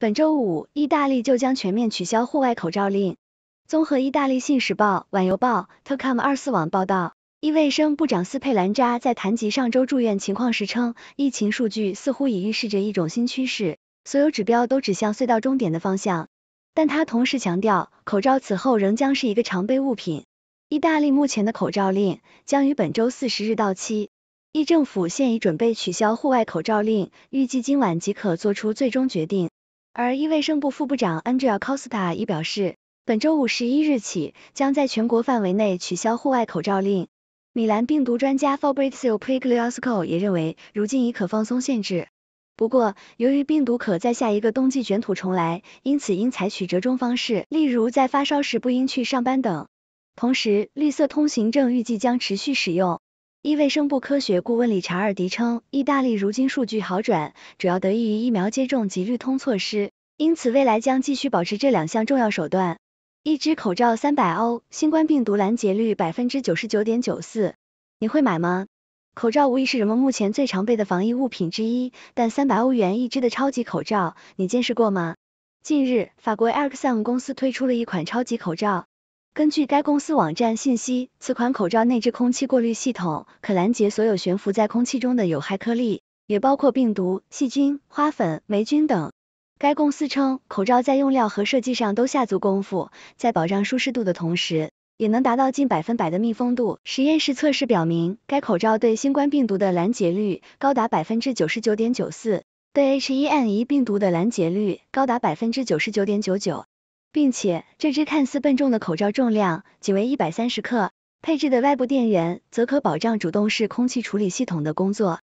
本周五，意大利就将全面取消户外口罩令。综合意大利《信使报》、《晚邮报》、Tecom 二四网报道，意卫生部长斯佩兰扎在谈及上周住院情况时称，疫情数据似乎已预示着一种新趋势，所有指标都指向隧道终点的方向。但他同时强调，口罩此后仍将是一个常备物品。意大利目前的口罩令将于本周四十日到期，意政府现已准备取消户外口罩令，预计今晚即可做出最终决定。而医卫生部副部长 Angela Costa 已表示，本周五十一日起将在全国范围内取消户外口罩令。米兰病毒专家 Fabrizio p i g l i o s c o 也认为，如今已可放松限制。不过，由于病毒可在下一个冬季卷土重来，因此应采取折中方式，例如在发烧时不应去上班等。同时，绿色通行证预计将持续使用。医卫生部科学顾问理查尔迪称，意大利如今数据好转，主要得益于疫苗接种及绿通措施。因此，未来将继续保持这两项重要手段。一只口罩三百欧，新冠病毒拦截率百分之九十九点九四，你会买吗？口罩无疑是人们目前最常备的防疫物品之一，但三百欧元一只的超级口罩，你见识过吗？近日，法国 r i r s a 公司推出了一款超级口罩。根据该公司网站信息，此款口罩内置空气过滤系统，可拦截所有悬浮在空气中的有害颗粒，也包括病毒、细菌、花粉、霉菌等。该公司称，口罩在用料和设计上都下足功夫，在保障舒适度的同时，也能达到近百分百的密封度。实验室测试表明，该口罩对新冠病毒的拦截率高达百分之九十九点九四，对 H1N1 病毒的拦截率高达百分之九十九点九九，并且这只看似笨重的口罩重量仅为一百三十克，配置的外部电源则可保障主动式空气处理系统的工作。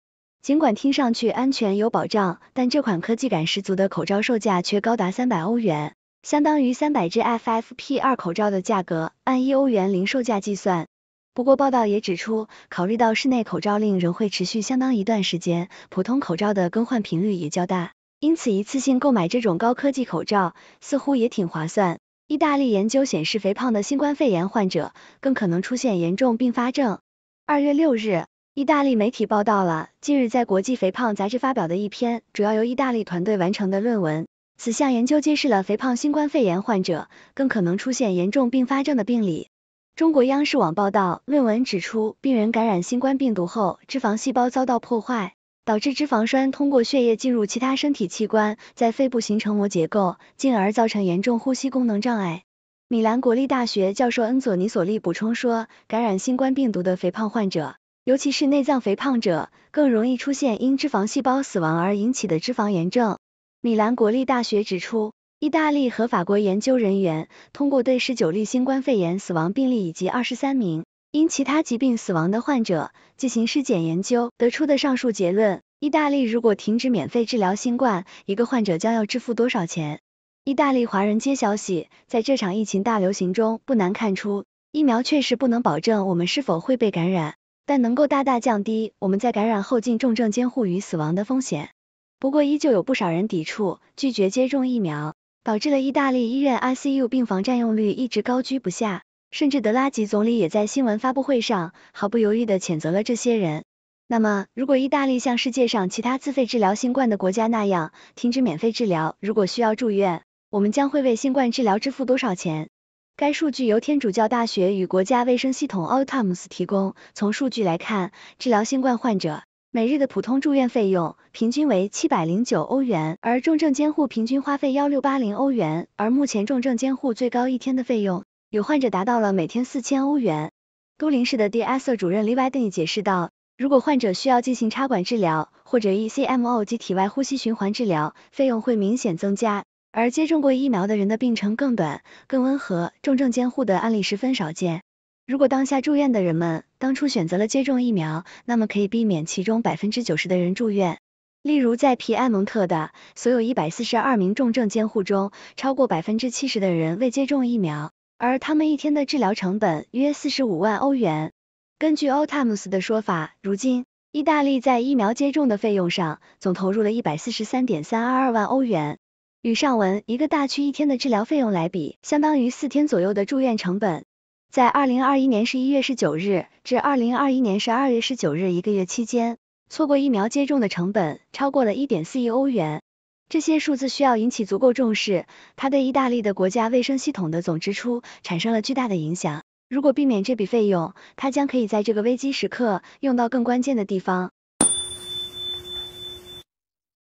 尽管听上去安全有保障，但这款科技感十足的口罩售价却高达三百欧元，相当于三百只 FFP2 口罩的价格，按一欧元零售价计算。不过，报道也指出，考虑到室内口罩令仍会持续相当一段时间，普通口罩的更换频率也较大，因此一次性购买这种高科技口罩似乎也挺划算。意大利研究显示，肥胖的新冠肺炎患者更可能出现严重并发症。二月六日。意大利媒体报道了近日在国际肥胖杂志发表的一篇主要由意大利团队完成的论文。此项研究揭示了肥胖新冠肺炎患者更可能出现严重并发症的病理。中国央视网报道，论文指出，病人感染新冠病毒后，脂肪细胞遭到破坏，导致脂肪栓通过血液进入其他身体器官，在肺部形成膜结构，进而造成严重呼吸功能障碍。米兰国立大学教授恩佐尼索利补充说，感染新冠病毒的肥胖患者。尤其是内脏肥胖者更容易出现因脂肪细胞死亡而引起的脂肪炎症。米兰国立大学指出，意大利和法国研究人员通过对十九例新冠肺炎死亡病例以及二十三名因其他疾病死亡的患者进行尸检研究，得出的上述结论。意大利如果停止免费治疗新冠，一个患者将要支付多少钱？意大利华人接消息，在这场疫情大流行中，不难看出，疫苗确实不能保证我们是否会被感染。但能够大大降低我们在感染后进重症监护与死亡的风险。不过依旧有不少人抵触，拒绝接种疫苗，导致了意大利医院 ICU 病房占用率一直高居不下。甚至德拉吉总理也在新闻发布会上毫不犹豫的谴责了这些人。那么如果意大利像世界上其他自费治疗新冠的国家那样停止免费治疗，如果需要住院，我们将会为新冠治疗支付多少钱？该数据由天主教大学与国家卫生系统 u l t o m s 提供。从数据来看，治疗新冠患者每日的普通住院费用平均为七百零九欧元，而重症监护平均花费幺六八零欧元。而目前重症监护最高一天的费用，有患者达到了每天四千欧元。都灵市的 d s a e 主任 l i v d n i 解释道，如果患者需要进行插管治疗或者 ECMO 及体外呼吸循环治疗，费用会明显增加。而接种过疫苗的人的病程更短、更温和，重症监护的案例十分少见。如果当下住院的人们当初选择了接种疫苗，那么可以避免其中百分之九十的人住院。例如，在皮埃蒙特的所有一百四十二名重症监护中，超过百分之七十的人未接种疫苗，而他们一天的治疗成本约四十五万欧元。根据 o t t a m s 的说法，如今意大利在疫苗接种的费用上总投入了一百四十三点三二二万欧元。与上文一个大区一天的治疗费用来比，相当于四天左右的住院成本。在2021年11月19日至2021年12月19日一个月期间，错过疫苗接种的成本超过了1.4亿欧元。这些数字需要引起足够重视，它对意大利的国家卫生系统的总支出产生了巨大的影响。如果避免这笔费用，它将可以在这个危机时刻用到更关键的地方。